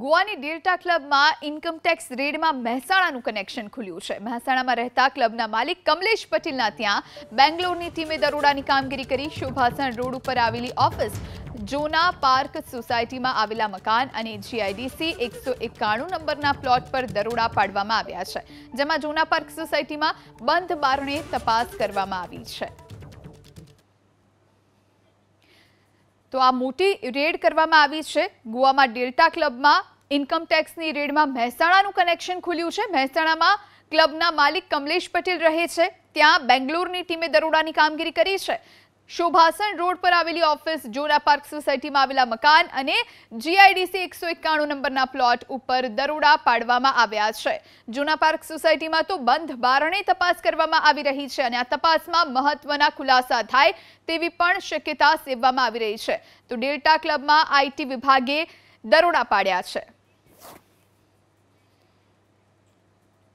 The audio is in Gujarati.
ગુવાની ડીલ્ટા ક્લબમાં ઇન્કમ ટેક્સ રેડમાં મહેસાણાનું કનેક્શન ખુલ્લું છે મહેસાણામાં રહેતા ક્લબના માલિક કમલેશ પટેલના ત્યાં બેંગ્લોરની ધીમે દરુડાની કામગીરી કરી શોભાષણ રોડ ઉપર આવેલી ઓફિસ જોના પાર્ક સોસાયટીમાં આવેલા મકાન અને જીઆઈડીસી 191 નંબરના પ્લોટ પર દરુડા પાડવામાં આવ્યા છે જેમાં જોના પાર્ક સોસાયટીમાં બંદ બારણે તપાસ કરવામાં આવી છે તો આ મોટી રેડ કરવામાં આવી છે ગુવામા デル ટા ક્લબમાં ઇન્કમ ટેક્સની રેડમાં મહેસાણાનો કનેક્શન ખુલ્યો છે મહેસાણામાં ક્લબના માલિક કમલેશ પટેલ રહે છે ત્યાં બેંગ્લોરની ટીમે દરોડાની કામગીરી કરી છે શોભાસણ રોડ પર આવેલી ઓફિસ જોરા પાર્ક સોસાયટીમાં આવેલા મકાન અને જીઆઈડીસી એકસો એકાણું નંબરના પ્લોટ ઉપર દરોડા પાડવામાં આવ્યા છે જૂના પાર્ક સોસાયટીમાં તો બંધ બારણે તપાસ કરવામાં આવી રહી છે અને આ તપાસમાં મહત્વના ખુલાસા થાય તેવી પણ શક્યતા સેવવામાં આવી રહી છે તો ડેલ્ટા ક્લબમાં આઈટી વિભાગે દરોડા પાડ્યા છે